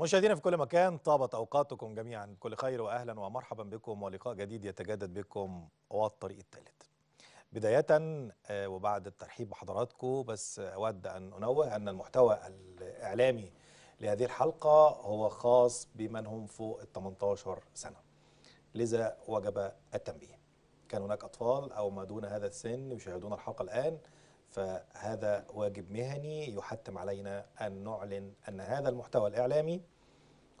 مشاهدينا في كل مكان طابت اوقاتكم جميعا كل خير واهلا ومرحبا بكم ولقاء جديد يتجدد بكم والطريق الثالث بداية آه، وبعد الترحيب بحضراتكم بس أود أن أنوه أن المحتوى الإعلامي لهذه الحلقة هو خاص بمن هم فوق ال 18 سنة لذا وجب التنبيه كان هناك أطفال أو ما دون هذا السن يشاهدون الحلقة الآن فهذا واجب مهني يحتم علينا أن نعلن أن هذا المحتوى الإعلامي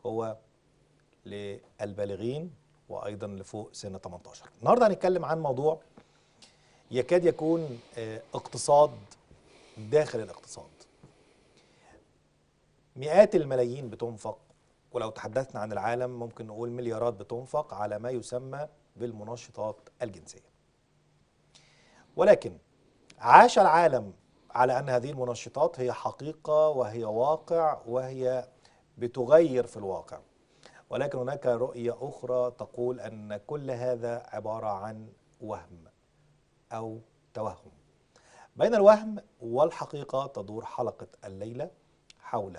هو للبالغين وأيضا لفوق سن 18 النهاردة هنتكلم عن موضوع يكاد يكون آه، اقتصاد داخل الاقتصاد مئات الملايين بتنفق ولو تحدثنا عن العالم ممكن نقول مليارات بتنفق على ما يسمى بالمنشطات الجنسية ولكن عاش العالم على أن هذه المنشطات هي حقيقة وهي واقع وهي بتغير في الواقع ولكن هناك رؤية أخرى تقول أن كل هذا عبارة عن وهم أو توهم بين الوهم والحقيقة تدور حلقة الليلة حول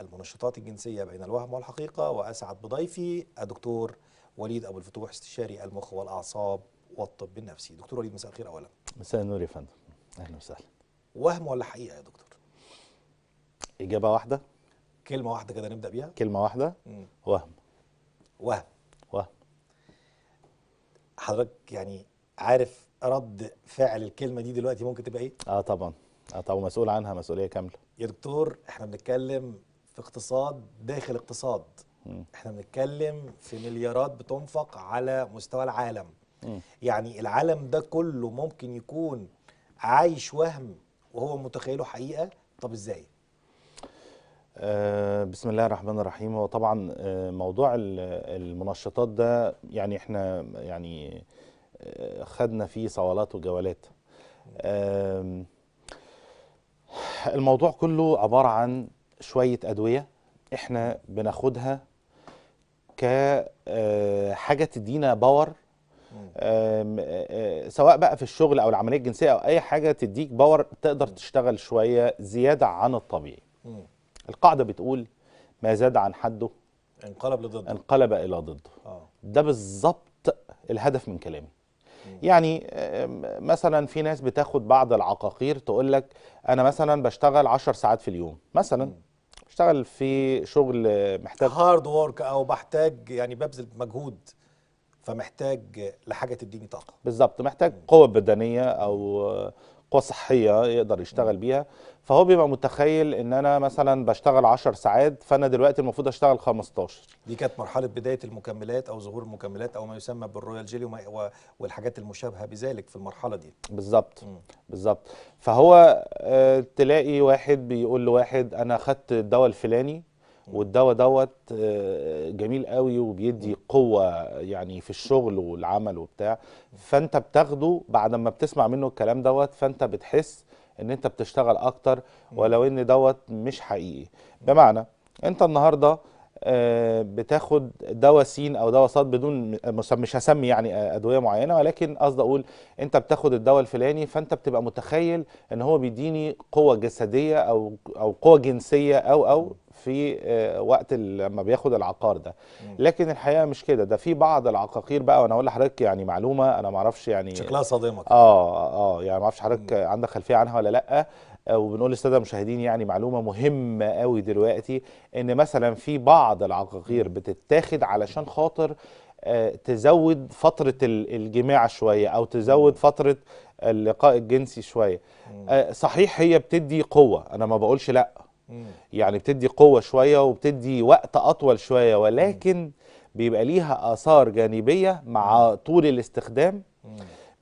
المنشطات الجنسية بين الوهم والحقيقة وأسعد بضيفي الدكتور وليد أبو الفتوح استشاري المخ والأعصاب والطب النفسي دكتور وليد مساء الخير أولاً مساء النور يا فندم اهلا وسهلا وهم ولا حقيقه يا دكتور اجابه واحده كلمه واحده كده نبدا بيها كلمه واحده مم. وهم وهم وهم حضرتك يعني عارف رد فعل الكلمه دي دلوقتي ممكن تبقى ايه اه طبعا اه طبعا مسؤول عنها مسؤوليه كامله يا دكتور احنا بنتكلم في اقتصاد داخل اقتصاد مم. احنا بنتكلم في مليارات بتنفق على مستوى العالم يعني العالم ده كله ممكن يكون عايش وهم وهو متخيله حقيقه طب ازاي آه، بسم الله الرحمن الرحيم هو طبعا آه، موضوع المنشطات ده يعني احنا يعني آه، خدنا فيه صوالات وجولات الموضوع كله عبارة عن شوية أدوية احنا بناخدها كحاجة تدينا باور سواء بقى في الشغل او العمليه الجنسيه او اي حاجه تديك باور تقدر تشتغل شويه زياده عن الطبيعي القاعده بتقول ما زاد عن حده انقلب لضده انقلب الى ضده آه. ده بالظبط الهدف من كلامي يعني مثلا في ناس بتاخد بعض العقاقير تقول لك انا مثلا بشتغل 10 ساعات في اليوم مثلا بشتغل في شغل محتاج هارد وورك او بحتاج يعني ببذل مجهود فمحتاج لحاجه تديني طاقه بالظبط محتاج قوه بدنيه او قوه صحيه يقدر يشتغل بيها فهو بيبقى متخيل ان انا مثلا بشتغل 10 ساعات فانا دلوقتي المفروض اشتغل 15 دي كانت مرحله بدايه المكملات او ظهور المكملات او ما يسمى بالرويال جيلي والحاجات المشابهه بذلك في المرحله دي بالظبط بالظبط فهو آه، تلاقي واحد بيقول لواحد انا خدت الدواء الفلاني والدواء دوت آه، جميل قوي وبيدي قوه يعني في الشغل والعمل وبتاع فانت بتاخده بعد ما بتسمع منه الكلام دوت فانت بتحس ان انت بتشتغل اكتر ولو ان دوت مش حقيقي بمعنى انت النهارده آه، بتاخد دواء سين او دواء صاد بدون مش هسمي يعني آه، ادويه معينه ولكن قصدي اقول انت بتاخد الدواء الفلاني فانت بتبقى متخيل ان هو بيديني قوه جسديه او او قوه جنسيه او او في آه، وقت لما بياخد العقار ده لكن الحقيقه مش كده ده في بعض العقاقير بقى وانا اقول لحضرتك يعني معلومه انا ما اعرفش يعني شكلها صادمه اه اه, آه، يعني ما اعرفش حضرتك عندك خلفيه عنها ولا لا آه، وبنقول للساده المشاهدين يعني معلومه مهمه قوي دلوقتي ان مثلا في بعض العقاقير بتتاخد علشان خاطر تزود فتره الجماع شويه او تزود فتره اللقاء الجنسي شويه صحيح هي بتدي قوه انا ما بقولش لا يعني بتدي قوه شويه وبتدي وقت اطول شويه ولكن بيبقى ليها اثار جانبيه مع طول الاستخدام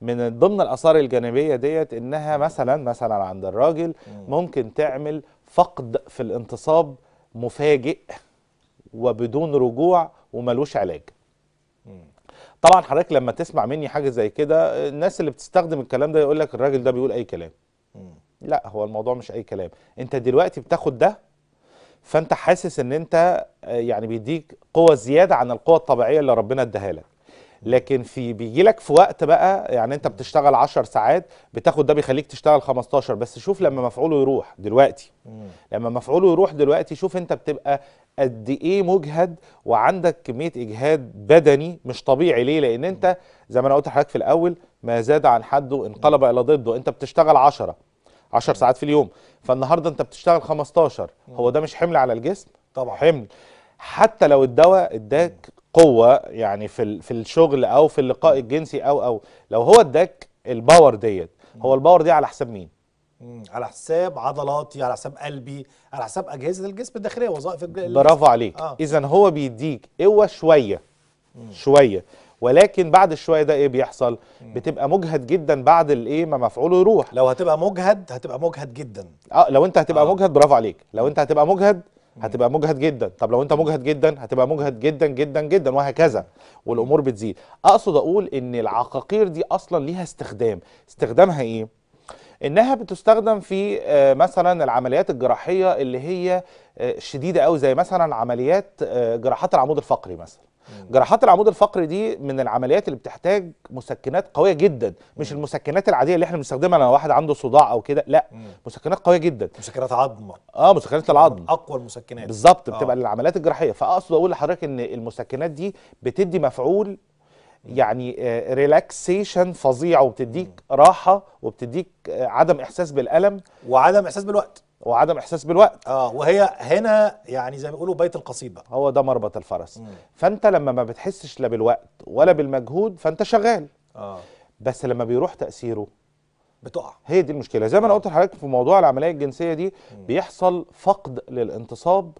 من ضمن الاثار الجانبيه ديت انها مثلا مثلا عند الراجل ممكن تعمل فقد في الانتصاب مفاجئ وبدون رجوع وملوش علاج طبعا حضرتك لما تسمع مني حاجه زي كده الناس اللي بتستخدم الكلام ده يقول لك الراجل ده بيقول اي كلام لا هو الموضوع مش اي كلام انت دلوقتي بتاخد ده فانت حاسس ان انت آه، يعني بيديك قوه زياده عن القوه الطبيعيه اللي ربنا اداها لك لكن في بيجي لك في وقت بقى يعني انت بتشتغل 10 ساعات بتاخد ده بيخليك تشتغل 15 بس شوف لما مفعوله يروح دلوقتي لما مفعوله يروح دلوقتي شوف انت بتبقى قد ايه مجهد وعندك كميه اجهاد بدني مش طبيعي ليه لان انت زي ما انا قلت لحضرتك في الاول ما زاد عن حده انقلب الى ضده انت بتشتغل 10 10 ساعات في اليوم فالنهارده انت بتشتغل 15 هو ده مش حمل على الجسم طبعا حمل حتى لو الدواء اداك قوه يعني في في الشغل او في اللقاء الجنسي او او لو هو اداك الباور ديت هو الباور دي على حساب مين على حساب عضلاتي على حساب قلبي على حساب اجهزه الجسم الداخليه وظائف الجسم برافو عليك آه. اذا هو بيديك قوه شويه مم. شويه ولكن بعد الشويه ده ايه بيحصل بتبقى مجهد جدا بعد الايه ما مفعوله يروح لو هتبقى مجهد هتبقى مجهد جدا اه لو انت هتبقى آه. مجهد برافو عليك لو انت هتبقى مجهد هتبقى مجهد جدا طب لو انت مجهد جدا هتبقى مجهد جدا جدا جدا وهكذا والامور بتزيد اقصد اقول ان العقاقير دي اصلا ليها استخدام استخدامها ايه انها بتستخدم في آه، مثلا العمليات الجراحيه اللي هي آه، شديده قوي زي مثلا عمليات آه، جراحات العمود الفقري مثلا جراحات العمود الفقري دي من العمليات اللي بتحتاج مسكنات قويه جدا مش المسكنات العاديه اللي احنا بنستخدمها لو واحد عنده صداع او كده لا مسكنات قويه جدا مسكنات عظم اه مسكنات العظم اقوى المسكنات بالظبط آه. بتبقى آه. للعمليات الجراحيه فاقصد اقول لحضرتك ان المسكنات دي بتدي مفعول يعني ريلاكسيشن آه، فظيع وبتديك راحه وبتديك آه، عدم احساس بالالم وعدم احساس بالوقت وعدم احساس بالوقت اه وهي هنا يعني زي ما بيقولوا بيت القصيد بقى هو ده مربط الفرس مم. فانت لما ما بتحسش لا بالوقت ولا بالمجهود فانت شغال اه بس لما بيروح تاثيره بتقع هي دي المشكله زي ما انا قلت لحضرتك في موضوع العمليه الجنسيه دي مم. بيحصل فقد للانتصاب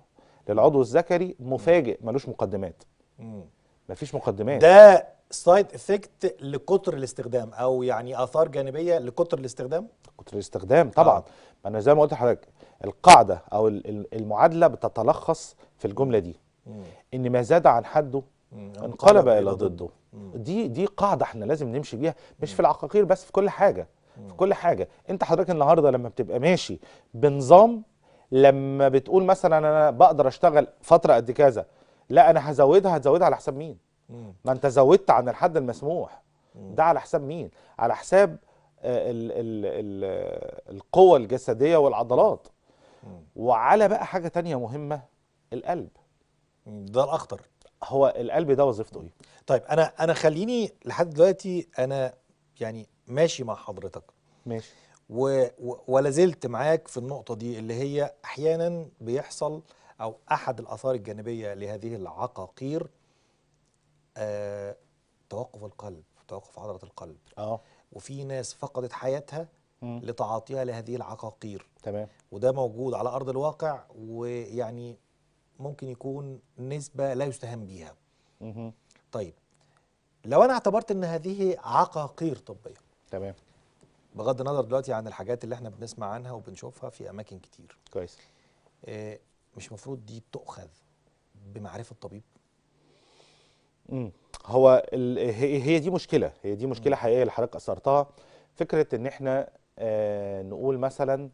للعضو الذكري مفاجئ ملوش مقدمات مم. مفيش مقدمات ده سايد افكت لكتر الاستخدام او يعني اثار جانبيه لكتر الاستخدام كتر الاستخدام طبعا آه. انا زي ما قلت لحضرتك القاعدة أو المعادلة بتتلخص في الجملة دي إن ما زاد عن حده انقلب إلى ضده دي دي قاعدة احنا لازم نمشي بيها مش في العقاقير بس في كل حاجة في كل حاجة أنت حضرتك النهاردة لما بتبقى ماشي بنظام لما بتقول مثلا أنا بقدر أشتغل فترة قد كذا لا أنا هزودها هتزودها على حساب مين؟ ما أنت زودت عن الحد المسموح ده على حساب مين؟ على حساب آه، القوة الجسدية والعضلات وعلى بقى حاجه تانية مهمه القلب ده الاخطر هو القلب ده وظيفته ايه طيب انا انا خليني لحد دلوقتي انا يعني ماشي مع حضرتك ماشي و ولا زلت معاك في النقطه دي اللي هي احيانا بيحصل او احد الاثار الجانبيه لهذه العقاقير آه توقف القلب توقف عضله القلب اه وفي ناس فقدت حياتها لتعاطيها لهذه العقاقير تمام وده موجود على ارض الواقع ويعني ممكن يكون نسبه لا يستهان بيها مم. طيب لو انا اعتبرت ان هذه عقاقير طبيه تمام بغض النظر دلوقتي عن الحاجات اللي احنا بنسمع عنها وبنشوفها في اماكن كتير كويس اه مش مفروض دي تؤخذ بمعرفه الطبيب امم هو هي دي مشكله هي دي مشكله حقيقيه اللي حضرتك اثرتها فكره ان احنا آه، نقول مثلا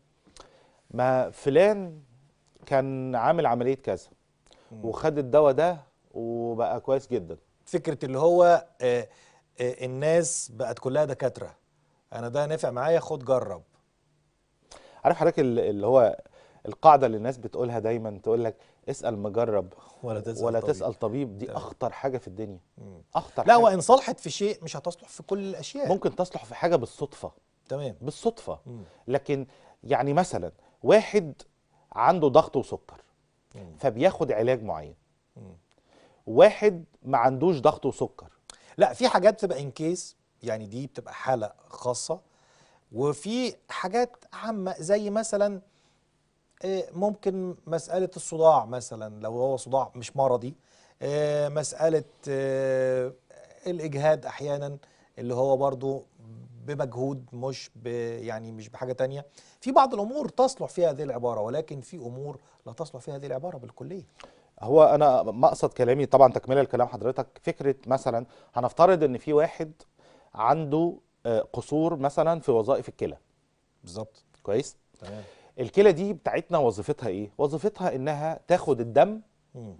ما فلان كان عامل عمليه كذا وخد الدواء ده وبقى كويس جدا فكره اللي هو آه، آه، الناس بقت كلها دكاتره انا ده نافع معايا خد جرب عارف حضرتك اللي هو القاعده اللي الناس بتقولها دايما تقول لك اسال مجرب ولا تسال ولا طبيب. تسال طبيب دي اخطر حاجه في الدنيا اخطر لا حاجة. وان صلحت في شيء مش هتصلح في كل الاشياء ممكن تصلح في حاجه بالصدفه تمام بالصدفه مم. لكن يعني مثلا واحد عنده ضغط وسكر مم. فبياخد علاج معين مم. واحد ما عندوش ضغط وسكر لا في حاجات بتبقى ان كيس يعني دي بتبقى حاله خاصه وفي حاجات عامه زي مثلا آه، ممكن مساله الصداع مثلا لو هو صداع مش مرضي آه، مساله آه، الاجهاد احيانا اللي هو برضو بمجهود مش ب يعني مش بحاجه تانية في بعض الامور تصلح فيها هذه العباره ولكن في امور لا تصلح فيها هذه العباره بالكليه هو انا مقصد كلامي طبعا تكمله لكلام حضرتك فكره مثلا هنفترض ان في واحد عنده آه، قصور مثلا في وظائف الكلى بالظبط كويس تمام الكلى دي بتاعتنا وظيفتها ايه وظيفتها انها تاخد الدم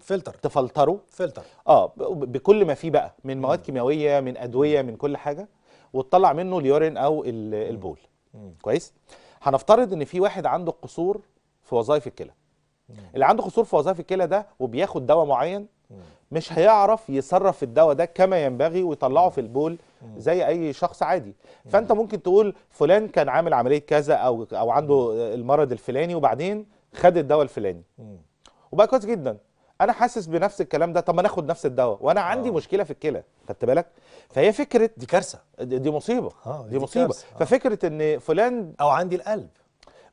فلتر تفلتره فلتر اه بكل ما فيه بقى من مواد كيميائيه من ادويه من كل حاجه وتطلع منه اليورين او البول كويس هنفترض ان في واحد عنده قصور في وظائف الكلى اللي عنده قصور في وظائف الكلى ده وبياخد دواء معين مش هيعرف يصرف الدواء ده كما ينبغي ويطلعه في البول زي اي شخص عادي فانت ممكن تقول فلان كان عامل عمليه كذا او او عنده المرض الفلاني وبعدين خد الدواء الفلاني وبقى كويس جدا انا حاسس بنفس الكلام ده طب ما ناخد نفس الدواء وانا عندي آه. مشكله في الكلى خدت بالك فهي فكره دي كارثه دي مصيبه آه، دي, دي مصيبه كارثة. ففكره ان فلان او عندي القلب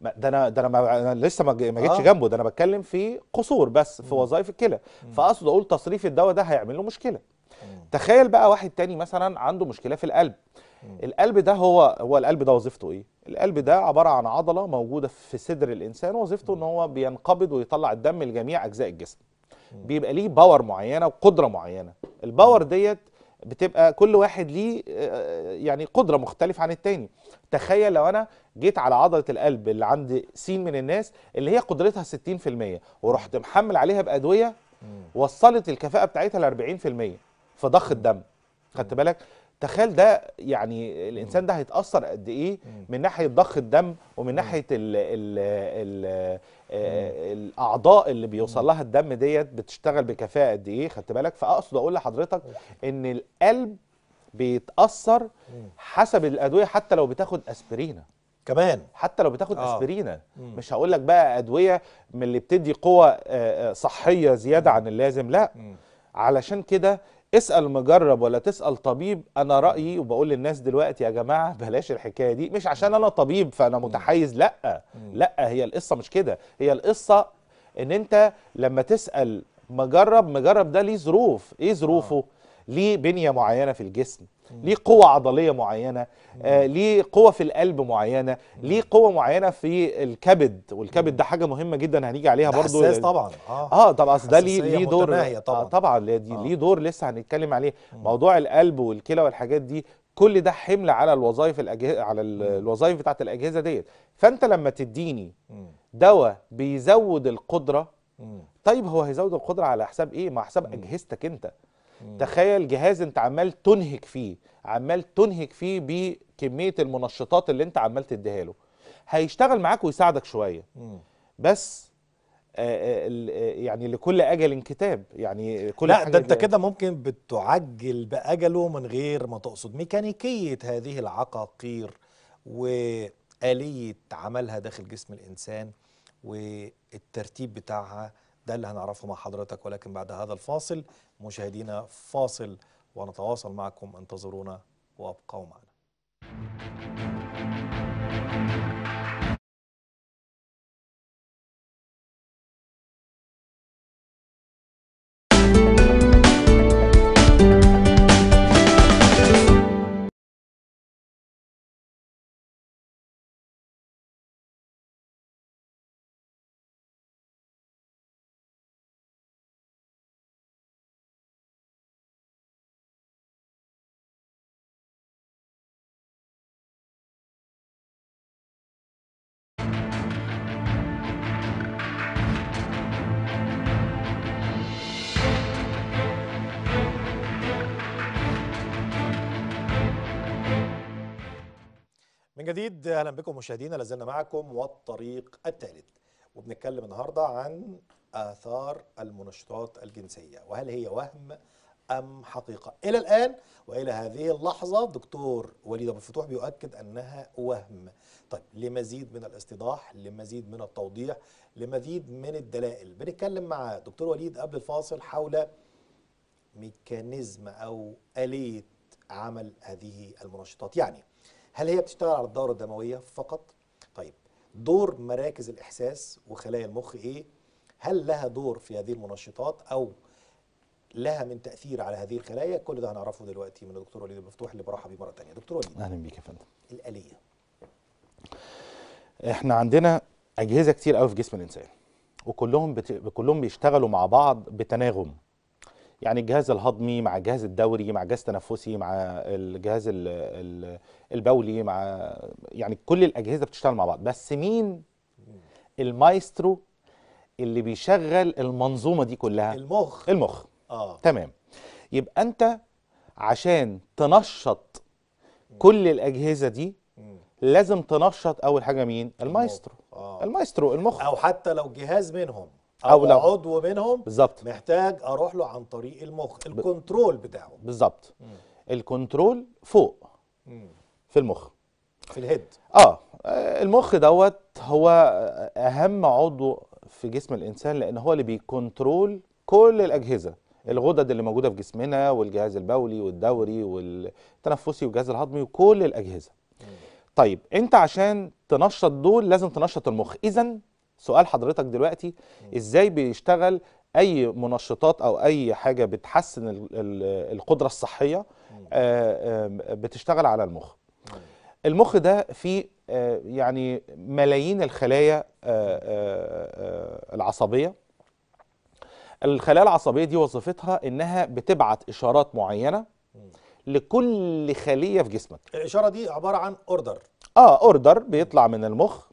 ده انا ده انا, ما أنا لسه ما جيتش آه. جنبه ده انا بتكلم في قصور بس في وظائف الكلى فاقصد اقول تصريف الدواء ده هيعمل له مشكله م. تخيل بقى واحد تاني مثلا عنده مشكله في القلب م. القلب ده هو هو القلب ده وظيفته ايه القلب ده عباره عن عضله موجوده في صدر الانسان وظيفته ان هو بينقبض ويطلع الدم لجميع اجزاء الجسم م. بيبقى ليه باور معينه وقدره معينه الباور ديت بتبقى كل واحد ليه آه، يعني قدره مختلفه عن التاني تخيل لو انا جيت على عضله القلب اللي عند سين من الناس اللي هي قدرتها 60% ورحت محمل عليها بادويه وصلت الكفاءه بتاعتها ل 40% في ضخ الدم خدت بالك تخيل ده يعني الانسان ده هيتاثر قد ايه من ناحيه ضخ الدم ومن ناحيه الـ الـ الـ آه، الاعضاء اللي بيوصل لها الدم ديت بتشتغل بكفاءه قد ايه خدت بالك فاقصد اقول لحضرتك ان القلب بيتاثر حسب الادويه حتى لو بتاخد اسبرينه كمان حتى لو بتاخد آه. اسبرينه مم. مش هقول لك بقى ادويه من اللي بتدي قوه آه، آه، صحيه زياده عن اللازم لا مم. علشان كده اسال مجرب ولا تسال طبيب انا رايي وبقول للناس دلوقتي يا جماعه بلاش الحكايه دي مش عشان انا طبيب فانا متحيز لا لا هي القصه مش كده هي القصه ان انت لما تسال مجرب مجرب ده ليه ظروف ايه ظروفه آه. ليه بنيه معينه في الجسم ليه قوة عضلية معينة آه ليه قوة في القلب معينة ليه قوة معينة في الكبد والكبد ده حاجة مهمة جدا هنيجي عليها برضو حساس طبعا اه, آه طبعا اصل ده ليه ليه دور طبعا آه طبعا ليه آه. دور لسه هنتكلم عليه موضوع القلب والكلى والحاجات دي كل ده حمل على الوظائف على الوظائف بتاعت الأجهزة ديت فأنت لما تديني دواء بيزود القدرة طيب هو هيزود القدرة على حساب إيه؟ مع حساب أجهزتك أنت تخيل جهاز انت عمال تنهك فيه عمال تنهك فيه بكميه المنشطات اللي انت عمال تديها له هيشتغل معاك ويساعدك شويه بس آه، آه، آه، يعني لكل اجل كتاب يعني كل لا ده انت كده ممكن بتعجل باجله من غير ما تقصد ميكانيكيه هذه العقاقير واليه عملها داخل جسم الانسان والترتيب بتاعها ده اللي هنعرفه مع حضرتك ولكن بعد هذا الفاصل مشاهدينا فاصل ونتواصل معكم انتظرونا وابقوا معنا من جديد اهلا بكم مشاهدينا لازلنا معكم والطريق الثالث وبنتكلم النهارده عن اثار المنشطات الجنسيه وهل هي وهم ام حقيقه الى الان والى هذه اللحظه دكتور وليد ابو الفتوح بيؤكد انها وهم طيب لمزيد من الاستيضاح لمزيد من التوضيح لمزيد من الدلائل بنتكلم مع دكتور وليد قبل الفاصل حول ميكانيزم او اليه عمل هذه المنشطات يعني هل هي بتشتغل على الدورة الدموية فقط؟ طيب دور مراكز الإحساس وخلايا المخ إيه؟ هل لها دور في هذه المنشطات أو لها من تأثير على هذه الخلايا؟ كل ده هنعرفه دلوقتي من الدكتور وليد المفتوح اللي برحب بيه مرة ثانيه دكتور وليد أهلا بيك يا فندم الآلية احنا عندنا أجهزة كتير قوي في جسم الإنسان وكلهم بت... كلهم بيشتغلوا مع بعض بتناغم يعني الجهاز الهضمي مع الجهاز الدوري مع الجهاز التنفسي مع الجهاز البولي مع يعني كل الاجهزه بتشتغل مع بعض بس مين المايسترو اللي بيشغل المنظومه دي كلها المخ المخ اه تمام يبقى انت عشان تنشط كل الاجهزه دي لازم تنشط اول حاجه مين المايسترو آه. المايسترو المخ او حتى لو جهاز منهم او, أو لو عضو منهم بالظبط محتاج اروح له عن طريق المخ الكنترول بتاعه بالظبط الكنترول فوق مم. في المخ في الهيد اه المخ دوت هو اهم عضو في جسم الانسان لان هو اللي بيكنترول كل الاجهزه الغدد اللي موجوده في جسمنا والجهاز البولي والدوري والتنفسي والجهاز الهضمي وكل الاجهزه مم. طيب انت عشان تنشط دول لازم تنشط المخ اذا سؤال حضرتك دلوقتي ازاي بيشتغل اي منشطات او اي حاجه بتحسن القدره الصحيه آه، آه، بتشتغل على المخ المخ ده فيه آه، يعني ملايين الخلايا العصبيه الخلايا العصبيه دي وظيفتها انها بتبعت اشارات معينه لكل خليه في جسمك الاشاره دي عباره عن اوردر اه اوردر بيطلع من المخ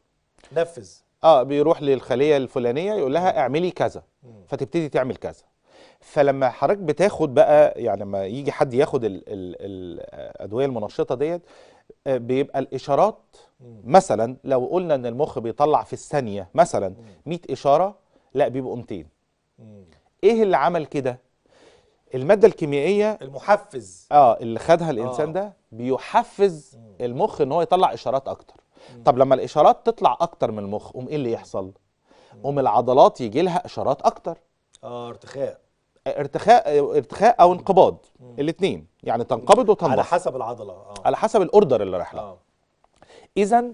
نفذ اه بيروح للخليه الفلانيه يقول لها اعملي كذا فتبتدي تعمل كذا فلما حضرتك بتاخد بقى يعني لما يجي حد ياخد الـ الـ الادويه المنشطه ديت آه، بيبقى الاشارات مثلا لو قلنا ان المخ بيطلع في الثانيه مثلا 100 اشاره لا بيبقوا 200 ايه اللي عمل كده الماده الكيميائيه المحفز اه اللي خدها الانسان آه. ده بيحفز المخ ان هو يطلع اشارات اكتر طب لما الاشارات تطلع اكتر من المخ قوم ايه اللي يحصل قوم العضلات يجي لها اشارات اكتر اه ارتخاء ارتخاء ارتخاء او انقباض الاثنين يعني تنقبض وتنبض على حسب العضله اه على حسب الاوردر اللي رايح لها آه. اذا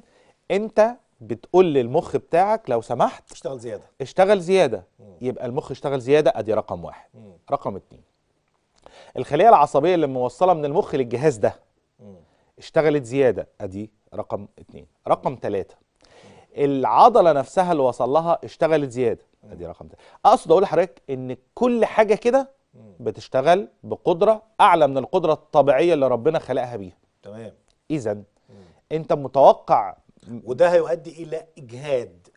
انت بتقول للمخ بتاعك لو سمحت اشتغل زياده اشتغل زياده مم. يبقى المخ اشتغل زياده ادي رقم واحد مم. رقم اتنين الخليه العصبيه اللي موصله من المخ للجهاز ده مم. اشتغلت زياده ادي رقم اتنين رقم تلاتة العضلة نفسها اللي وصل لها اشتغلت زيادة ادي رقم تلاتة اقصد اقول لحضرتك ان كل حاجة كده بتشتغل بقدرة اعلى من القدرة الطبيعية اللي ربنا خلقها بيها تمام اذا انت متوقع وده هيؤدي الى اجهاد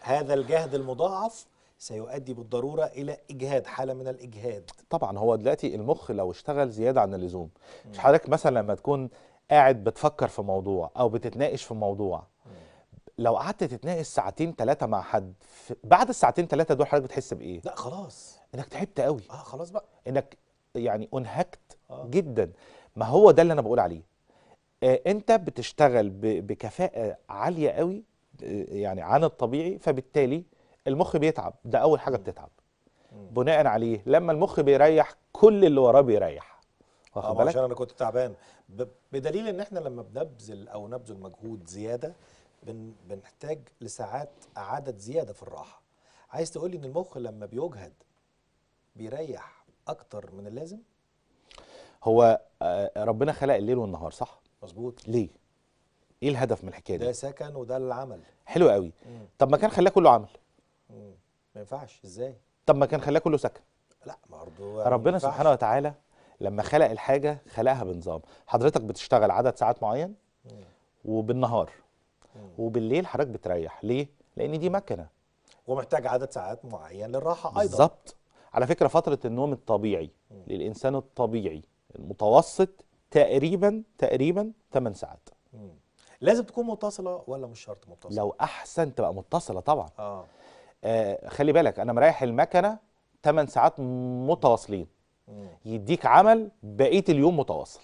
هذا الجهد المضاعف سيؤدي بالضرورة إلى إجهاد حالة من الإجهاد طبعا هو دلوقتي المخ لو اشتغل زيادة عن اللزوم مش حضرتك مثلا لما تكون قاعد بتفكر في موضوع او بتتناقش في موضوع لو قعدت تتناقش ساعتين ثلاثه مع حد بعد الساعتين ثلاثه دول حضرتك بتحس بايه لا خلاص انك تعبت قوي اه خلاص بقى انك يعني انهكت آه. جدا ما هو ده اللي انا بقول عليه آه انت بتشتغل بكفاءه عاليه قوي آه، يعني عن الطبيعي فبالتالي المخ بيتعب ده اول حاجه بتتعب بناء عليه لما المخ بيريح كل اللي وراه بيريح واخد بالك عشان انا كنت تعبان بدليل ان احنا لما بنبذل او نبذل مجهود زياده بنحتاج لساعات عدد زياده في الراحه عايز تقول لي ان المخ لما بيجهد بيريح اكتر من اللازم هو آه، ربنا خلق الليل والنهار صح مظبوط ليه ايه الهدف من الحكايه دي ده سكن وده العمل حلو قوي مم. طب ما كان خلاه كله عمل مم. ما ينفعش ازاي طب ما كان خلاه كله سكن لا برضه ربنا سبحانه وتعالى لما خلق الحاجه خلقها بنظام حضرتك بتشتغل عدد ساعات معين وبالنهار وبالليل حضرتك بتريح ليه لان دي مكنه ومحتاج عدد ساعات معين للراحه ايضا بالظبط على فكره فتره النوم الطبيعي للانسان الطبيعي المتوسط تقريبا تقريبا 8 ساعات لازم تكون متصله ولا مش شرط متصله لو احسن تبقى متصله طبعا آه. آه خلي بالك انا مريح المكنه 8 ساعات متواصلين يديك عمل بقيه اليوم متواصل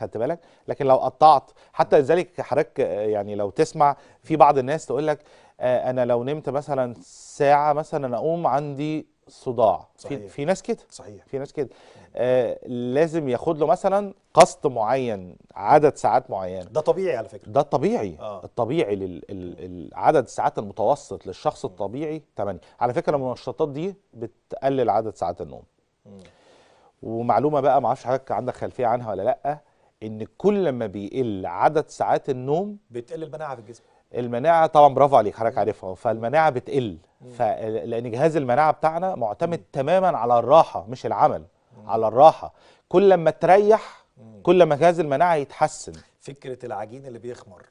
خدت بالك لكن لو قطعت حتى لذلك حضرتك يعني لو تسمع في بعض الناس تقول لك آه، انا لو نمت مثلا ساعه مثلا اقوم عندي صداع صحيح. في, ناس كده صحيح في ناس كده آه لازم ياخد له مثلا قسط معين عدد ساعات معينه ده طبيعي على فكره ده الطبيعي آه. الطبيعي عدد الساعات المتوسط للشخص الطبيعي 8 على فكره المنشطات دي بتقلل عدد ساعات النوم م. ومعلومه بقى ما اعرفش حضرتك عندك خلفيه عنها ولا لا ان كل ما بيقل عدد ساعات النوم بتقل المناعه في الجسم المناعه طبعا برافو عليك حضرتك عارفها فالمناعه بتقل لان جهاز المناعه بتاعنا معتمد تماما على الراحه مش العمل على الراحه كل ما تريح كل ما جهاز المناعه يتحسن فكره العجين اللي بيخمر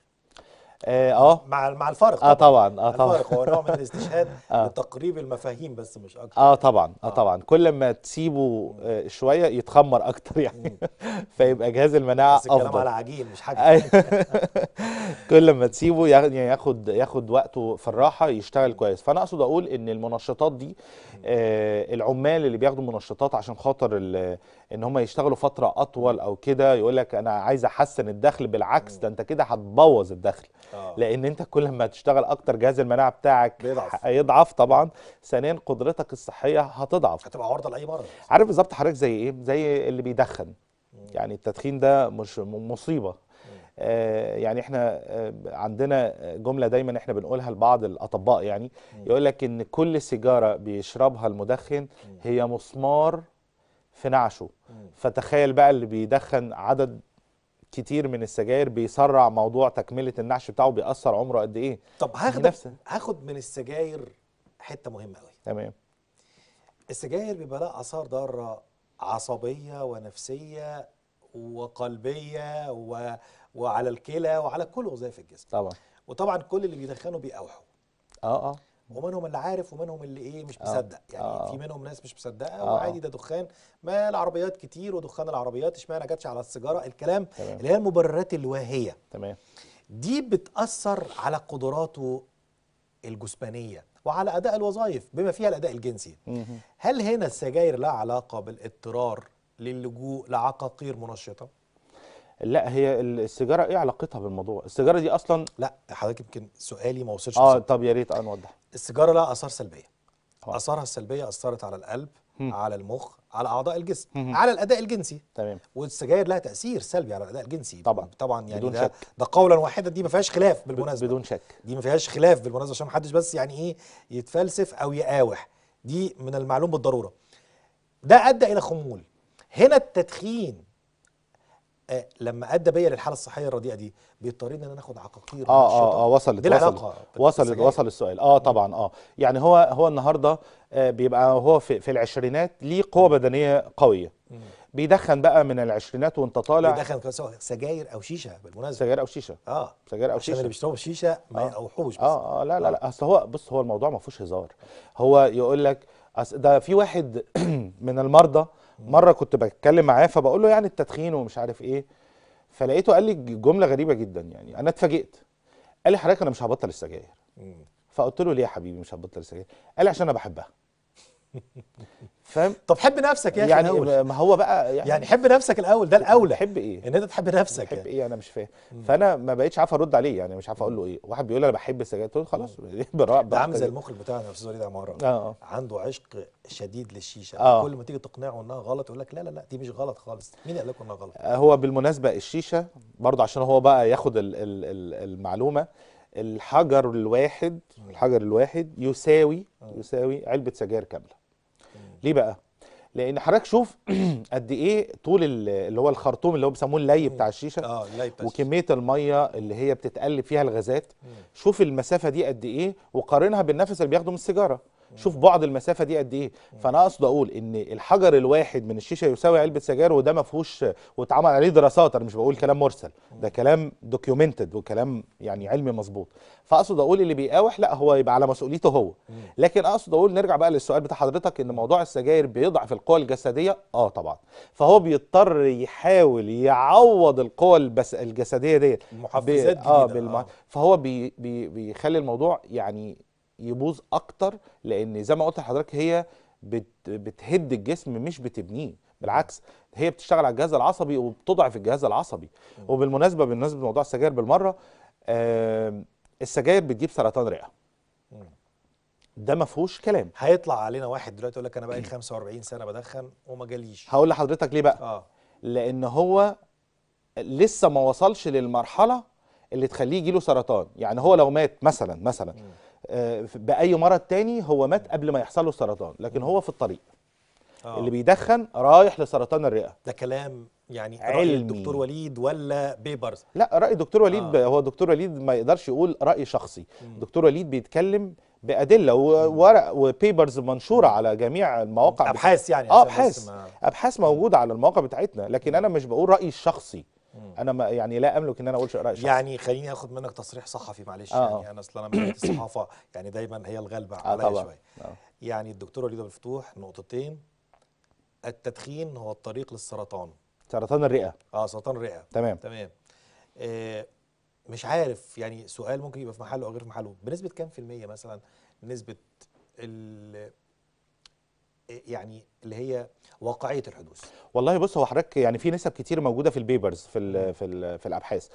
آه،, اه مع مع الفارق اه طبعا اه طبعا الفارق هو نوع من الاستشهاد آه. لتقريب المفاهيم بس مش اكتر اه طبعا آه،, اه طبعا كل ما تسيبه آه شويه يتخمر اكتر يعني فيبقى جهاز المناعه بس افضل بس على عجين مش حاجه أيوه. كل ما تسيبه يعني ياخد ياخد وقته في الراحه يشتغل كويس فانا اقصد اقول ان المنشطات دي آه العمال اللي بياخدوا منشطات عشان خاطر ان هم يشتغلوا فتره اطول او كده يقول لك انا عايز احسن الدخل بالعكس ده انت كده هتبوظ الدخل آه. لان انت كل ما تشتغل اكتر جهاز المناعه بتاعك بيضعف. هيضعف طبعا ثانيا قدرتك الصحيه هتضعف هتبقى عرضه لاي مرض عارف بالظبط حضرتك زي ايه زي اللي بيدخن يعني التدخين ده مش مصيبه آه يعني احنا آه عندنا جمله دايما احنا بنقولها لبعض الاطباء يعني يقول لك ان كل سيجاره بيشربها المدخن هي مسمار في نعشه فتخيل بقى اللي بيدخن عدد كتير من السجاير بيسرع موضوع تكمله النعش بتاعه بيأثر عمره قد ايه طب هاخد هاخد من السجاير حته مهمه قوي تمام السجاير بيبقى لها اثار ضاره عصبيه ونفسيه وقلبيه و... وعلى الكلى وعلى كل وظائف الجسم طبعا وطبعا كل اللي بيدخنوا بيقوحوا اه اه ومنهم اللي عارف ومنهم اللي ايه مش آه. مصدق يعني آه. في منهم ناس مش مصدقه آه. وعادي ده دخان ما العربيات كتير ودخان العربيات اشمعنى جاتش على السيجاره الكلام تمام. اللي هي المبررات الواهيه تمام دي بتاثر على قدراته الجسمانيه وعلى اداء الوظائف بما فيها الاداء الجنسي هل هنا السجاير لها علاقه بالاضطرار للجوء لعقاقير منشطه لا هي السيجاره ايه علاقتها بالموضوع السيجاره دي اصلا لا حضرتك يمكن سؤالي ما وصلش اه طب يا ريت نوضح السيجاره لها اثار سلبيه أوه. اثارها السلبيه اثرت على القلب هم. على المخ على اعضاء الجسم هم. على الاداء الجنسي تمام والسجاير لها تاثير سلبي على الاداء الجنسي طبعا طبعا يعني بدون ده, شك. ده قولا واحدا دي ما فيهاش خلاف بالمناسبه بدون شك دي ما فيهاش خلاف بالمناسبه عشان ما حدش بس يعني ايه يتفلسف او يقاوح دي من المعلوم بالضروره ده ادى الى خمول هنا التدخين آه لما ادى بيا للحاله الصحيه الرديئه دي بيضطرني ان انا اخد عقاقير اه اه اه وصلت وصلت وصلت وصل السؤال اه طبعا اه يعني هو هو النهارده آه بيبقى هو في, في العشرينات ليه قوه بدنيه قويه بيدخن بقى من العشرينات وانت طالع بيدخن سواء سجاير او شيشه بالمناسبه سجاير او شيشه اه سجاير او شيشه اللي بيشربوا شيشه ما آه. آه، بس. اه اه لا لا آه. لا اصل هو بص هو الموضوع ما فيهوش هزار هو يقول لك ده في واحد من المرضى مره كنت بتكلم معاه فبقول له يعني التدخين ومش عارف ايه فلقيته قال لي جمله غريبه جدا يعني انا اتفاجئت قال لي حضرتك انا مش هبطل السجاير فقلت له ليه يا حبيبي مش هبطل السجاير؟ قال لي عشان انا بحبها. فاهم طب حب نفسك يا اخي يعني الأول. ما هو بقى يعني, يعني حب نفسك الاول ده الاولى حب ايه ان انت تحب نفسك حب يعني. ايه انا مش فاهم فانا ما بقتش عارف ارد عليه يعني مش عارف اقول له ايه واحد بيقول انا بحب السجاير تقول خلاص ده عامل زي المخرج بتاعنا استاذ وليد عماره آه. عنده عشق شديد للشيشه آه. كل ما تيجي تقنعه انها غلط يقول لك لا لا لا دي مش غلط خالص مين قال لكم انها غلط هو بالمناسبه الشيشه برضه عشان هو بقى ياخد الـ الـ الـ المعلومه الحجر الواحد الحجر الواحد يساوي آه. يساوي علبه سجاير كامله ليه بقى لان حضرتك شوف قد ايه طول اللي هو الخرطوم اللي هو بيسموه اللي بتاع الشيشه اه اللي بتاع وكميه الميه اللي هي بتتقلب فيها الغازات شوف المسافه دي قد ايه وقارنها بالنفس اللي بياخده من السيجاره شوف بعد المسافه دي قد ايه فانا اقصد اقول ان الحجر الواحد من الشيشه يساوي علبه سجاير وده ما فيهوش واتعمل عليه دراسات انا مش بقول كلام مرسل ده كلام دوكيومنتد وكلام يعني علمي مظبوط فاقصد اقول اللي بيقاوح لا هو يبقى على مسؤوليته هو لكن اقصد اقول نرجع بقى للسؤال بتاع حضرتك ان موضوع السجاير بيضعف القوى الجسديه اه طبعا فهو بيضطر يحاول يعوض القوى البس الجسديه ديت محفزات جديده اه, بالمع... آه. فهو بي... بي... بيخلي الموضوع يعني يبوظ اكتر لان زي ما قلت لحضرتك هي بتهد الجسم مش بتبنيه بالعكس هي بتشتغل على الجهاز العصبي وبتضعف الجهاز العصبي وبالمناسبه بالنسبه لموضوع السجاير بالمره آه السجاير بتجيب سرطان رئه ده ما فيهوش كلام هيطلع علينا واحد دلوقتي يقول لك انا بقالي 45 سنه بدخن وما جاليش هقول لحضرتك ليه بقى اه لان هو لسه ما وصلش للمرحله اللي تخليه يجيله سرطان يعني هو لو مات مثلا مثلا آه، باي مرض تاني هو مات قبل ما يحصل له سرطان لكن هو في الطريق آه. اللي بيدخن رايح لسرطان الرئه ده كلام يعني راي الدكتور وليد ولا بيبرز لا راي دكتور وليد آه. هو دكتور وليد ما يقدرش يقول راي شخصي دكتور وليد بيتكلم بادله وورق وبيبرز منشوره على جميع المواقع ابحاث يعني اه ابحاث ابحاث موجوده على المواقع بتاعتنا لكن انا مش بقول رايي الشخصي انا ما يعني لا املك ان انا اقول راي شخصي يعني خليني اخد منك تصريح صحفي معلش آه. يعني آه. انا اصل انا من الصحافه يعني دايما هي الغالبه آه عليا شويه آه. يعني الدكتور وليد مفتوح نقطتين التدخين هو الطريق للسرطان سرطان الرئه اه سرطان الرئه تمام تمام آه مش عارف يعني سؤال ممكن يبقى في محله او غير في محله بنسبه كام في الميه مثلا نسبه يعني اللي هي واقعيه الحدوث والله بص هو حضرتك يعني في نسب كتير موجوده في البيبرز في الـ في الـ في الابحاث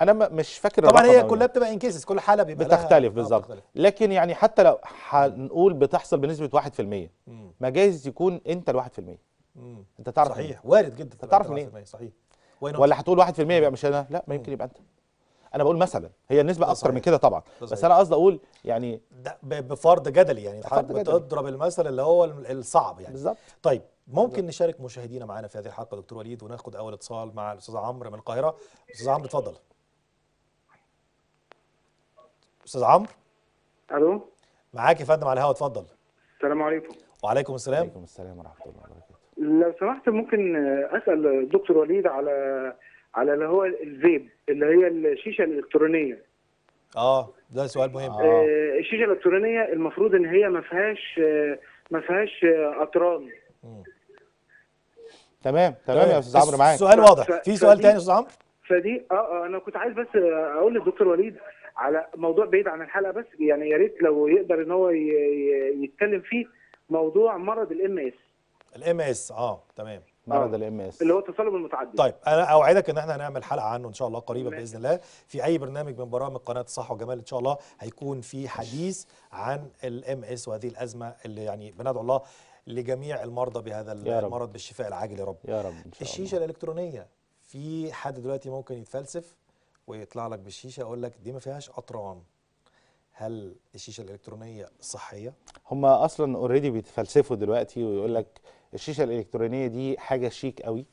انا مش فاكر طبعا هي كلها بتبقى ان كيسز كل حاله بيبقى بتختلف آه، بالظبط لكن يعني حتى لو هنقول بتحصل بنسبه 1% ما جايز يكون انت ال 1% انت تعرف صحيح وارد جدا انت تعرف منين صحيح ولا هتقول 1% يبقى مش انا لا ما يمكن يبقى انت انا بقول مثلا هي النسبه اكتر من كده طبعا بس انا قصدي اقول يعني ده بفرض جدلي يعني حضرتك بتضرب المثل اللي هو الصعب يعني بالظبط طيب ممكن بالزبط. نشارك مشاهدينا معانا في هذه الحلقه دكتور وليد وناخد اول اتصال مع الاستاذ عمرو من القاهره استاذ عمرو اتفضل استاذ عمرو الو معاك يا فندم على الهوا اتفضل السلام عليكم وعليكم السلام وعليكم السلام ورحمه الله وبركاته لو سمحت ممكن اسال دكتور وليد على على اللي هو الفيب اللي هي الشيشه الالكترونيه اه ده سؤال مهم آه. الشيشه الالكترونيه المفروض ان هي ما فيهاش ما فيهاش اطران تمام تمام يا استاذ عمرو معاك سؤال واضح في سؤال تاني يا استاذ عمرو فدي آه،, اه انا كنت عايز بس اقول للدكتور وليد على موضوع بعيد عن الحلقه بس يعني يا ريت لو يقدر ان هو يتكلم فيه موضوع مرض الام اس الام اس اه تمام معرض آه. الام اس اللي هو التصلب المتعدد طيب انا اوعدك ان احنا هنعمل حلقه عنه ان شاء الله قريبه باذن الله في اي برنامج من برامج قناه الصح وجمال ان شاء الله هيكون في حديث عن الام اس وهذه الازمه اللي يعني بندعو الله لجميع المرضى بهذا المرض بالشفاء العاجل يا رب يا رب إن شاء الله الشيشه الالكترونيه في حد دلوقتي ممكن يتفلسف ويطلع لك بالشيشه يقول لك دي ما فيهاش اطران هل الشيشه الالكترونيه صحيه هم اصلا اوريدي بيتفلسفوا دلوقتي ويقول لك الشيشه الالكترونيه دي حاجه شيك قوي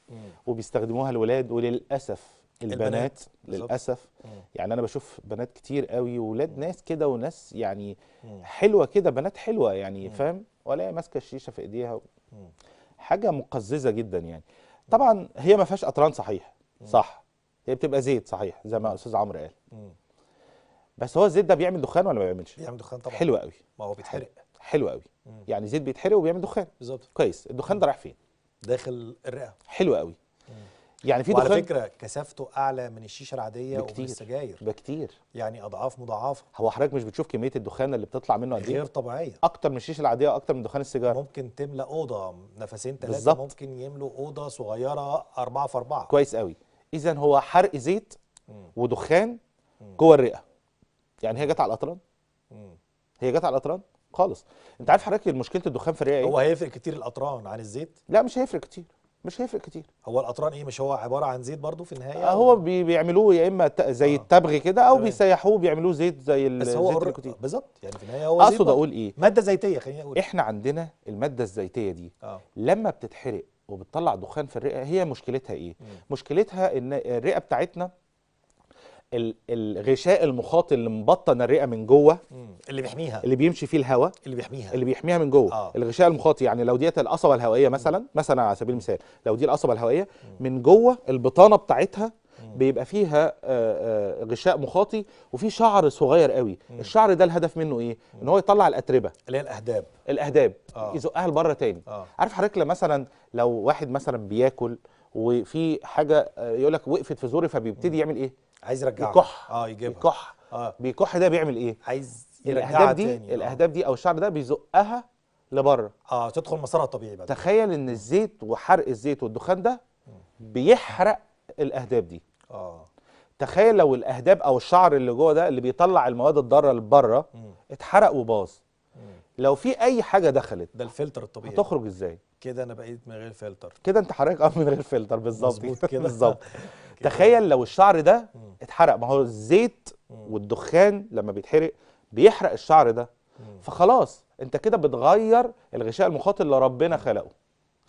وبيستخدموها الولاد وللاسف البنات, البنات للاسف مم. يعني انا بشوف بنات كتير قوي ولاد ناس كده وناس يعني مم. حلوه كده بنات حلوه يعني فاهم ولا ماسكه الشيشه في ايديها و... حاجه مقززه جدا يعني طبعا هي ما فيهاش اطران صحيح صح هي بتبقى زيت صحيح زي ما استاذ عمرو قال بس هو الزيت ده بيعمل دخان ولا ما بيعملش بيعمل دخان طبعا حلو قوي ما هو بيتحرق حلو قوي يعني زيت بيتحرق وبيعمل دخان بالظبط كويس الدخان ده رايح فين داخل الرئه حلو قوي يعني في دخان على فكره كثافته اعلى من الشيشه العاديه بكتير السجاير بكتير يعني اضعاف مضاعفه هو حضرتك مش بتشوف كميه الدخان اللي بتطلع منه قد ايه غير طبيعيه اكتر من الشيشه العاديه اكتر من دخان السيجاره ممكن تملى اوضه نفسين ثلاثه بالظبط ممكن يملوا اوضه صغيره أربعة في أربعة كويس قوي اذا هو حرق زيت ودخان جوه الرئه يعني هي جت على القطران هي جت على الاطران خالص انت عارف حضرتك مشكله الدخان في الرئه ايه هو هيفرق كتير الاطران عن الزيت لا مش هيفرق كتير مش هيفرق كتير هو الاطران ايه مش هو عباره عن زيت برضه في النهايه هو بي بيعملوه يا اما زي آه. التبغ كده او بيسيحوه بيعملوه زيت زي بس هو الزيت بالظبط يعني في النهايه هو اقصد اقول ايه ماده زيتيه خليني اقول احنا عندنا الماده الزيتيه دي آه. لما بتتحرق وبتطلع دخان في الرئه هي مشكلتها ايه مم. مشكلتها ان الرئه بتاعتنا الغشاء المخاط اللي مبطن الرئه من جوه اللي بيحميها اللي بيمشي فيه الهواء اللي بيحميها اللي بيحميها من جوه آه. الغشاء المخاطي يعني لو ديت القصبه الهوائيه مثلا مم. مثلا على سبيل المثال لو دي القصبه الهوائيه مم. من جوه البطانه بتاعتها بيبقى فيها آه، آه، غشاء مخاطي وفي شعر صغير قوي مم. الشعر ده الهدف منه ايه ان هو يطلع الاتربه اللي هي الاهداب الاهداب آه. يزقها لبره تاني آه. عارف حضرتك مثلا لو واحد مثلا بياكل وفي حاجه آه، يقول لك وقفت في زوري فبيبتدي يعمل ايه عايز يرجعها يكح اه يجيبها يكح اه بيكح ده بيعمل ايه؟ عايز يرجعها دي تاني آه. الاهداب دي او الشعر ده بيزقها لبره اه تدخل مسارها الطبيعي بقى تخيل ان الزيت وحرق الزيت والدخان ده بيحرق الاهداب دي اه تخيل لو الاهداب او الشعر اللي جوه ده اللي بيطلع المواد الضاره لبره اتحرق وباظ لو في اي حاجه دخلت ده الفلتر الطبيعي هتخرج ازاي كده انا بقيت من غير فلتر كده انت حضرتك اه من غير فلتر بالظبط كده بالظبط تخيل لو الشعر ده اتحرق ما هو الزيت والدخان لما بيتحرق بيحرق الشعر ده فخلاص انت كده بتغير الغشاء المخاط اللي ربنا خلقه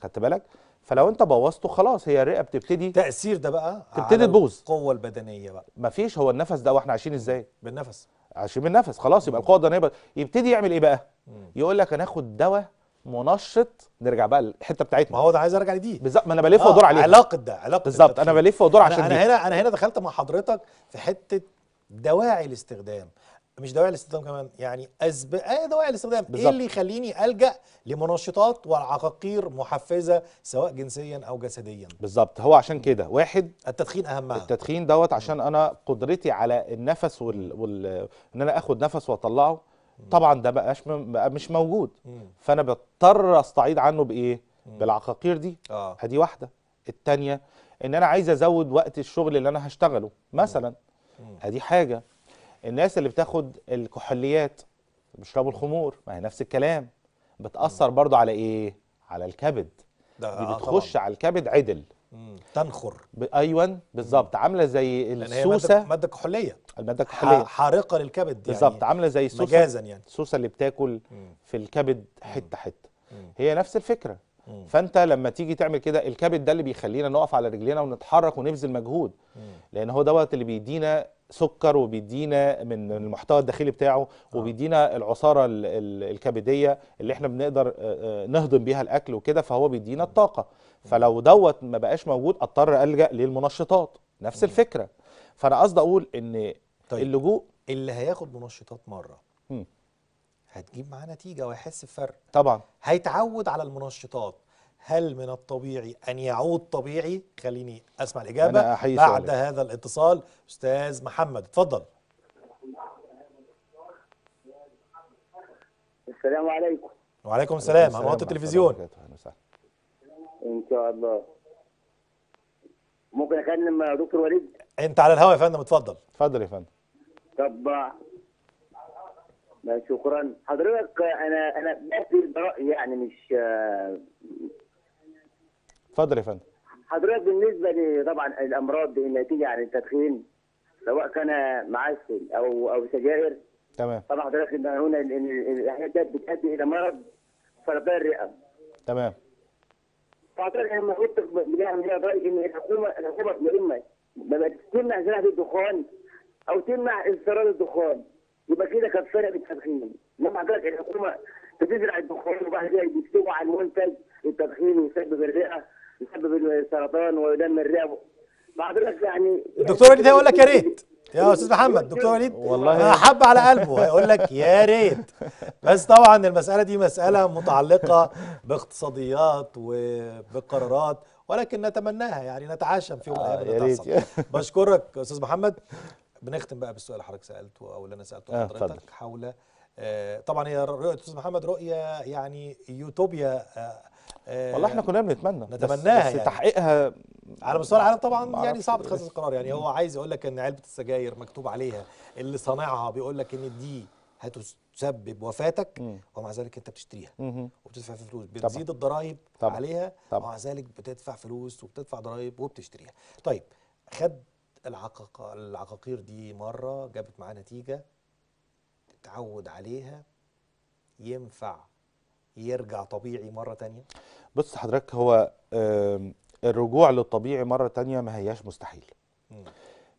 خدت بالك فلو انت بوظته خلاص هي الرئه بتبتدي تاثير ده بقى تبتدي تبوظ القوه البدنيه بقى مفيش هو النفس ده واحنا عايشين ازاي بالنفس عايشين بالنفس خلاص يبقى القوه البدنيه يبتدي يعمل ايه بقى يقول لك هناخد دواء منشط نرجع بقى للحته بتاعتنا ما هو ده عايز ارجع لدي بالظبط ما انا بلف آه وادور عليها علاقه ده علاقه بالظبط انا بلف وادور عشان انا دي. هنا انا هنا دخلت مع حضرتك في حته دواعي الاستخدام مش دواعي الاستخدام كمان يعني اسباب ايه دواعي الاستخدام بالزبط. ايه اللي يخليني الجا لمنشطات والعقاقير محفزه سواء جنسيا او جسديا بالظبط هو عشان كده واحد التدخين اهمها التدخين دوت عشان انا قدرتي على النفس وال, وال... ان انا اخد نفس واطلعه طبعا ده بقاش بقى مش موجود فانا بضطر استعيض عنه بايه بالعقاقير دي آه. هدي واحده الثانيه ان انا عايز ازود وقت الشغل اللي انا هشتغله مثلا هدي حاجه الناس اللي بتاخد الكحوليات بيشربوا الخمور ما هي نفس الكلام بتاثر برضو على ايه على الكبد دي آه، بتخش على الكبد عدل تنخر ب... ايوه بالظبط عامله زي السوسه لأن هي مادة كحوليه الماده الكحوليه حارقه للكبد يعني بالظبط عامله زي السوسه مجازا يعني السوسه اللي بتاكل في الكبد حته حته مم. هي نفس الفكره مم. فانت لما تيجي تعمل كده الكبد ده اللي بيخلينا نقف على رجلينا ونتحرك ونبذل مجهود مم. لان هو دوت اللي بيدينا سكر وبيدينا من المحتوى الداخلي بتاعه آه. وبيدينا العصاره الكبديه اللي احنا بنقدر آه، آه، نهضم بيها الاكل وكده فهو بيدينا الطاقه فلو دوت ما بقاش موجود اضطر الجا للمنشطات نفس الفكره فانا قصدي اقول ان طيب اللجوء اللي هياخد منشطات مره مم. هتجيب معاه نتيجه وهيحس بفرق طبعا هيتعود على المنشطات هل من الطبيعي ان يعود طبيعي خليني اسمع الاجابه بعد سؤالي. هذا الاتصال استاذ محمد اتفضل السلام عليكم وعليكم السلام على قناه التلفزيون ان شاء الله ممكن اكلم دكتور وليد انت على الهواء يا فندم اتفضل اتفضل يا فندم طب شكرا حضرتك انا انا بدي برايي يعني مش اتفضل يا فندم حضرتك بالنسبه لي طبعا الامراض دي الناتجه عن يعني التدخين سواء كان معسل او او سجائر تمام طبعا حضرتك هنا الاحيان ديت بتؤدي الى مرض سرطان الرئه تمام فحضرتك لما قلت بنعمل يعني رايي ان الحكومه الحكومه يا اما تمنع زراعه الدخان او تمنع استيراد الدخان يبقى كده كان فرق بالتدخين لما حضرتك الحكومه بتزرع الدخان وبعد كده بيكتبوا على المنتج التدخين ويسبب الرئه يسبب السرطان ويدمر الرئه حضرتك يعني الدكتور وليد هيقول لك يا ريت يا استاذ محمد دكتور وليد والله حب على قلبه هيقول لك يا ريت بس طبعا المساله دي مساله متعلقه باقتصاديات وبقرارات ولكن نتمناها يعني نتعاشم في يوم من الايام آه، بشكرك استاذ محمد بنختم بقى بالسؤال اللي حضرتك سالته او اللي انا سالته آه حضرتك حول آه طبعا هي رؤيه استاذ محمد رؤيه يعني يوتوبيا آه, آه، والله احنا كنا بنتمنى نتمناها بس, بس يعني. تحقيقها على مستوى العالم طبعا يعني صعب اتخاذ القرار يعني هو عايز يقول لك ان علبه السجاير مكتوب عليها اللي صانعها بيقول لك ان دي هتسبب وفاتك مم. ومع ذلك انت بتشتريها وبتدفع في فلوس بتزيد الضرايب عليها طبعا. ومع ذلك بتدفع فلوس وبتدفع ضرايب وبتشتريها طيب خد العقاق العقاقير دي مرة جابت معاه نتيجة اتعود عليها ينفع يرجع طبيعي مرة تانية؟ بص حضرتك هو الرجوع للطبيعي مرة تانية ما هياش مستحيل م.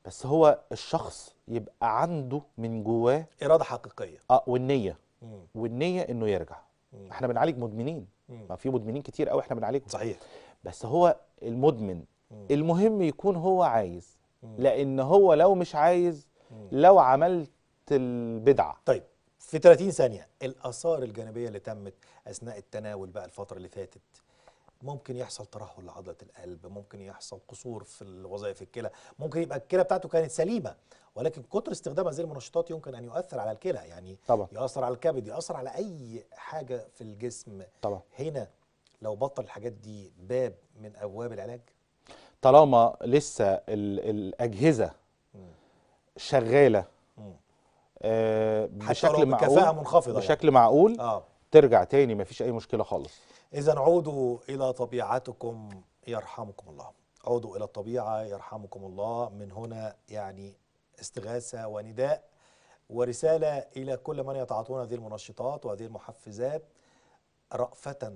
بس هو الشخص يبقى عنده من جواه إرادة حقيقية اه والنية م. والنية إنه يرجع م. احنا بنعالج مدمنين ما في مدمنين كتير قوي احنا بنعالجهم صحيح بس هو المدمن المهم يكون هو عايز لان هو لو مش عايز لو عملت البدعه طيب في 30 ثانيه الاثار الجانبيه اللي تمت اثناء التناول بقى الفتره اللي فاتت ممكن يحصل ترهل لعضله القلب ممكن يحصل قصور في وظائف الكلى ممكن يبقى الكلى بتاعته كانت سليمه ولكن كتر استخدام هذه المنشطات يمكن ان يؤثر على الكلى يعني طبعا. يؤثر على الكبد يؤثر على اي حاجه في الجسم طبعا. هنا لو بطل الحاجات دي باب من ابواب العلاج طالما لسه الاجهزه شغاله آه بشكل معقول بكفاءه منخفضه يعني. بشكل يعني. معقول آه. ترجع تاني مفيش اي مشكله خالص اذا عودوا الى طبيعتكم يرحمكم الله عودوا الى الطبيعه يرحمكم الله من هنا يعني استغاثه ونداء ورساله الى كل من يتعاطون هذه المنشطات وهذه المحفزات رأفة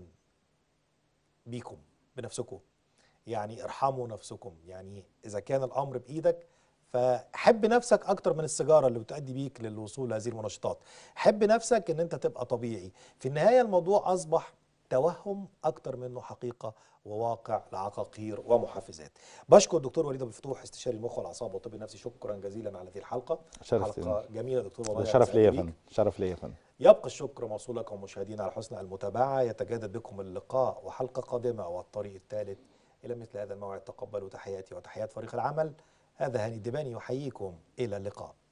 بيكم بنفسكم يعني ارحموا نفسكم يعني اذا كان الامر بايدك فحب نفسك اكتر من السيجاره اللي بتؤدي بيك للوصول لهذه المنشطات حب نفسك ان انت تبقى طبيعي في النهايه الموضوع اصبح توهم اكتر منه حقيقه وواقع لعقاقير ومحفزات بشكر الدكتور وليد ابو الفتوح استشاري المخ والاعصاب والطب النفسي شكرا جزيلا على هذه الحلقه شرف حلقه إيه. جميله دكتور والله شرف ليا يا فندم شرف ليا يا فندم يبقى الشكر موصول لكم مشاهدينا على حسن المتابعه يتجدد بكم اللقاء وحلقه قادمه والطريق الثالث إلى مثل هذا الموعد تقبلوا تحياتي وتحيات فريق العمل هذا هاني الدباني يحييكم إلى اللقاء